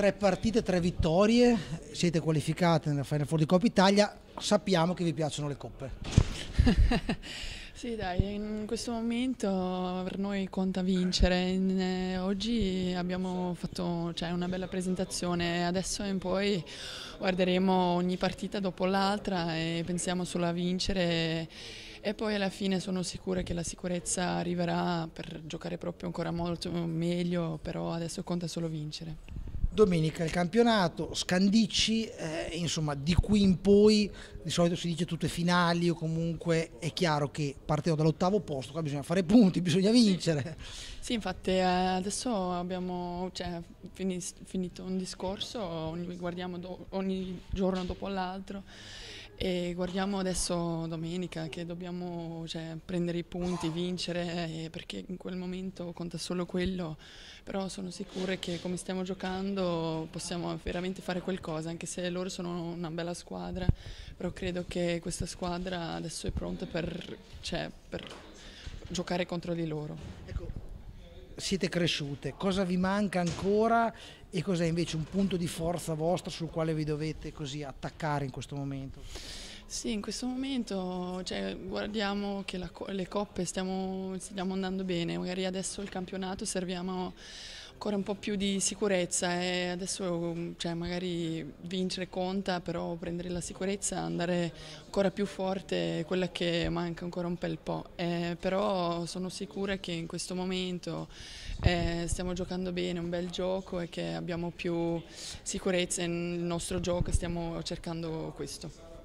tre partite, tre vittorie, siete qualificate nella Final Four di Coppa Italia, sappiamo che vi piacciono le coppe. sì dai, in questo momento per noi conta vincere, eh, oggi abbiamo fatto cioè, una bella presentazione, adesso in poi guarderemo ogni partita dopo l'altra e pensiamo solo a vincere e poi alla fine sono sicura che la sicurezza arriverà per giocare proprio ancora molto meglio, però adesso conta solo vincere domenica il campionato, Scandicci, eh, insomma di qui in poi di solito si dice tutte finali o comunque è chiaro che partendo dall'ottavo posto, qua bisogna fare punti, bisogna vincere. Sì, infatti eh, adesso abbiamo cioè, finito un discorso, ogni, guardiamo ogni giorno dopo l'altro e guardiamo adesso domenica che dobbiamo cioè, prendere i punti, vincere, eh, perché in quel momento conta solo quello, però sono sicura che come stiamo giocando possiamo veramente fare qualcosa, anche se loro sono una bella squadra, però credo che questa squadra adesso è pronta per, cioè, per giocare contro di loro siete cresciute, cosa vi manca ancora e cos'è invece un punto di forza vostro sul quale vi dovete così attaccare in questo momento? Sì, in questo momento cioè, guardiamo che la, le coppe stiamo, stiamo, andando bene, magari adesso il campionato serviamo ancora un po' più di sicurezza e adesso cioè, magari vincere conta, però prendere la sicurezza, andare ancora più forte, quella che manca ancora un bel po'. Eh, però sono sicura che in questo momento eh, stiamo giocando bene, un bel gioco e che abbiamo più sicurezza nel nostro gioco e stiamo cercando questo.